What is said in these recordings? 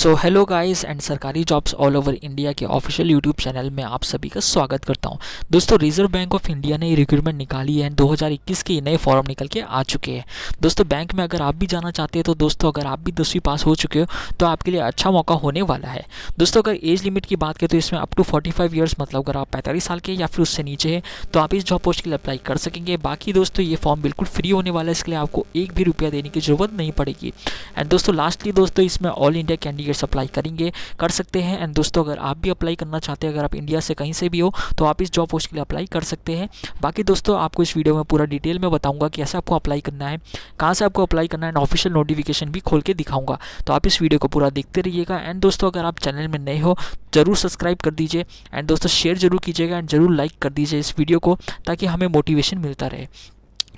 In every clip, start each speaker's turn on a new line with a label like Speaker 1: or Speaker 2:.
Speaker 1: so hello guys and सरकारी jobs all over India के official YouTube channel में आप सभी का स्वागत करता हूं दोस्तों रिजर्व बैंक ऑफ इंडिया ने रिक्रूटमेंट निकाली है 2021 के नए फॉर्म निकल के आ चुके हैं दोस्तों बैंक में अगर आप भी जाना चाहते हैं तो दोस्तों अगर आप भी दसवीं पास हो चुके हो तो आपके लिए अच्छा मौका होने वाला है दोस्तों अगर एज लिमिट की बात करें तो इसमें up to forty five years मतलब अगर आप पैंतालीस साल के या फिर उससे नीचे हैं तो आप इस जॉब पोस्ट के लिए अप्लाई कर सकेंगे बाकी दोस्तों ये फॉर्म बिल्कुल फ्री होने वाला है इसके लिए आपको एक भी रुपया देने की जरूरत नहीं पड़ेगी एंड दोस्तों लास्टली दोस्तों इसमें all India candidate candidates apply करेंगे कर सकते हैं एंड दोस्तों अगर आप भी अप्लाई करना चाहते हैं अगर आप इंडिया से कहीं से भी हो तो आप इस जॉब पोस्ट के लिए अप्लाई कर सकते हैं बाकी दोस्तों आपको इस वीडियो में पूरा डिटेल में बताऊँगा कि कैसे आपको अप्लाई करना है कहाँ से आपको अप्लाई करना है एंड ऑफिशियल नोटिफिकेशन भी खोल के दिखाऊँगा तो आप इस वीडियो को पूरा देखते रहिएगा एंड दोस्तों अगर आप चैनल में नए हो ज़रूर सब्सक्राइब कर दीजिए एंड दोस्तों शेयर जरूर कीजिएगा एंड जरूर लाइक कर दीजिए इस वीडियो को ताकि हमें मोटिवेशन मिलता रहे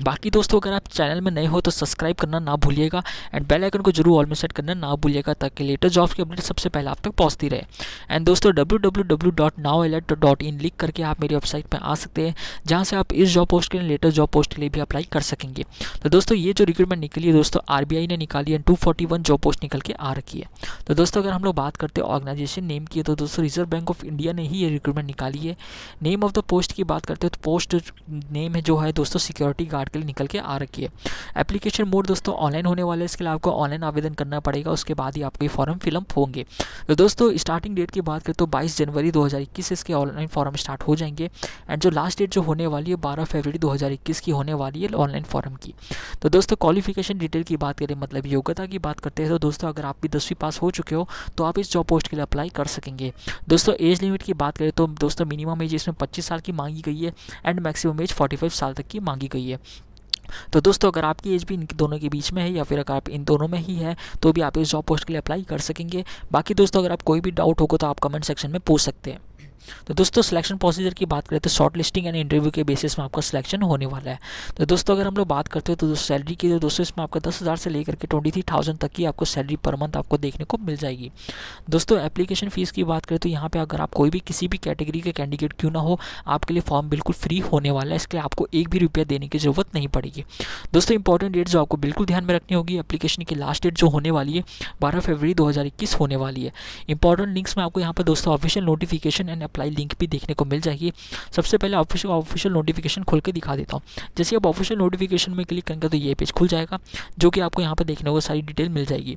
Speaker 1: बाकी दोस्तों अगर आप चैनल में नए हो तो सब्सक्राइब करना ना भूलिएगा एंड बेल आइकन को जरूर ऑल में सेट करना ना भूलिएगा ताकि लेटेस्ट जॉब्स की अपडेट सबसे पहले आप तक पहुंचती रहे एंड दोस्तों www.nowalert.in लिख करके आप मेरी वेबसाइट पर आ सकते हैं जहां से आप इस जॉब पोस्ट के लिए लेटेस्ट जॉब पोस्ट के लिए भी अप्लाई कर सकेंगे तो दोस्तों ये जो रिक्रूटमेंट निकली है दोस्तों आर ने निकाली है टू जॉब पोस्ट निकल के आ रखी है तो दोस्तों अगर हम लोग बात करते हैं ऑर्गेनाइजेशन नेम की तो दोस्तों रिजर्व बैंक ऑफ इंडिया ने ही ये रिक्रूटमेंट निकाली है नेम ऑफ द पोस्ट की बात करते हैं तो पोस्ट नेम है जो है दोस्तों सिक्योरिटी गार्ड पार्ट के लिए निकल के आ रखी है एप्लीकेशन मोड दोस्तों ऑनलाइन होने वाले इसके लिए आपको ऑनलाइन आवेदन करना पड़ेगा उसके बाद ही आपके फॉर्म फिलअप होंगे तो दोस्तों स्टार्टिंग डेट की बात करें तो बाईस जनवरी दो से इसके ऑनलाइन फॉर्म स्टार्ट हो जाएंगे एंड जो लास्ट डेट जो होने वाली है बारह फरवरी दो की होने वाली है ऑनलाइन फॉर्म की तो दोस्तों क्वालिफिकेशन डिटेल की बात करें मतलब योग्यता की बात करते हैं तो दोस्तों अगर आप भी दसवीं पास हो चुके हो तो आप इस जॉब पोस्ट के लिए अप्लाई कर सकेंगे दोस्तों एज लिमिट की बात करें तो दोस्तों मिनिमम एज इसमें पच्चीस साल की मांगी गई है एंड मैक्सिमम एज 45 साल तक की मांगी गई है तो दोस्तों अगर आपकी एज भी इन दोनों के बीच में है या फिर अगर आप इन दोनों में ही है तो भी आप इस जॉब पोस्ट के लिए अप्लाई कर सकेंगे बाकी दोस्तों अगर आप कोई भी डाउट होगा तो आप कमेंट सेक्शन में पूछ सकते हैं तो दोस्तों सिलेक्शन प्रोसीजर की बात करें तो शॉर्ट लिस्टिंग एंड इंटरव्यू के बेसिस में आपका सिलेक्शन होने वाला है तो दोस्तों अगर हम लोग बात करते हो तो सैलरी की दोस्तों इसमें आपका दस हज़ार से लेकर के ट्वेंटी थ्री थाउजेंड तक की आपको सैलरी पर मंथ आपको देखने को मिल जाएगी दोस्तों एप्लीकेशन फ़ीस की बात करें तो यहाँ पर अगर आप कोई भी किसी भी कैटेगरी के कैंडिडेट क्यों ना हो आपके लिए फॉर्म बिल्कुल फ्री होने वाला है इसके लिए आपको एक भी रुपया देने की ज़रूरत नहीं पड़ेगी दोस्तों इंपॉर्टेंट डेट जो आपको बिल्कुल ध्यान में रखनी होगी एप्लीकेशन की लास्ट डेट जो होने वाली है बारह फरवरी दो होने वाली है इंपॉर्टेंट लिंक्स में आपको यहाँ पर दोस्तों official notification and apply link भी देखने को मिल जाएगी सबसे पहले ऑफिशियल ऑफिशियल नोटिफिकेशन खोल के दिखा देता हूँ जैसे आप ऑफिशियल नोटिफिकेशन में क्लिक करेंगे तो ये पेज खुल जाएगा जो कि आपको यहाँ पर देखने को सारी डिटेल मिल जाएगी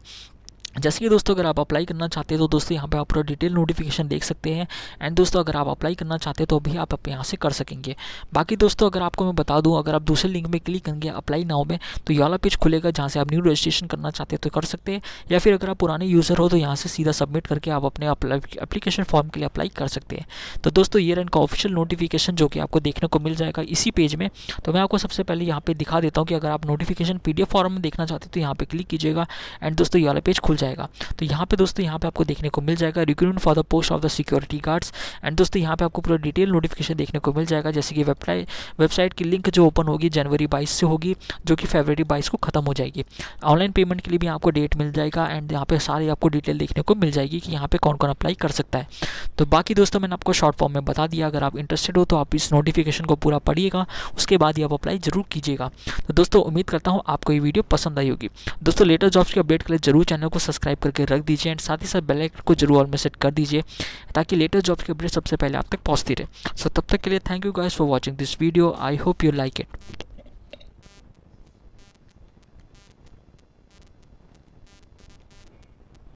Speaker 1: जैसे कि दोस्तों अगर आप अप्लाई करना चाहते हैं तो दोस्तों यहाँ पे आप पूरा डिटेल नोटिफिकेशन देख सकते हैं एंड दोस्तों अगर आप अप्लाई करना चाहते हैं तो भी आप, यहाँ से कर सकेंगे बाकी दोस्तों अगर आपको मैं बता दूँ अगर आप दूसरे लिंक में क्लिक करेंगे अप्लाई नाउ में तो ये वाला पेज खुलेगा जहाँ से आप न्यू रजिस्ट्रेशन करना चाहते हैं तो कर सकते हैं या फिर अगर आप पुराने यूज़र हो तो यहाँ से सीधा सबमिट करके आप अपने अपलीकेशन फॉर्म के लिए अप्लाई कर सकते हैं तो दोस्तों ये रन का ऑफिशियल नोटिफिकेशन जो कि आपको देखने को मिल जाएगा इसी पेज में तो मैं आपको सबसे पहले यहाँ पर दिखा देता हूँ कि अगर आप नोटिफिकेशन पी फॉर्म में देखना चाहते हैं तो यहाँ पर क्लिक कीजिएगा एंड दोस्तों ये वाला पेज खुल जाए जाएगा तो यहाँ पे दोस्तों यहाँ पे आपको देखने को मिल जाएगा recruitment for the post of the security guards and दोस्तों यहाँ पे आपको पूरा डिटेल नोटिफिकेशन देखने को मिल जाएगा जैसे कि वेबसाइट की लिंक जो ओपन होगी जनवरी बाईस से होगी जो कि फेबररी बाईस को खत्म हो जाएगी ऑनलाइन पेमेंट के लिए भी आपको डेट मिल जाएगा एंड यहाँ पे सारी आपको डिटेल देखने को मिल जाएगी कि यहाँ पे कौन कौन अप्लाई कर सकता है तो बाकी दोस्तों मैंने आपको शॉर्ट फॉर्म में बता दिया अगर आप इंटरेस्टेड हो तो आप इस नोटिफिकेशन को पूरा पढ़िएगा उसके बाद ही आप अप्लाई जरूर कीजिएगा तो दोस्तों उम्मीद करता हूँ आपको ये वीडियो पसंद आई होगी दोस्तों लेटेस्ट जॉब्स की अपडेट के लिए जरूर चैनल को सब्सक्राइब करके रख दीजिए एंड साथ ही साथ बेल आइकन को जरूर ऑल में सेट कर दीजिए ताकि लेटेस्ट जॉब्स की अपडेट सबसे पहले आप तक पहुँचती रहे सो so, तब तक के लिए thank you guys for watching this video I hope you like it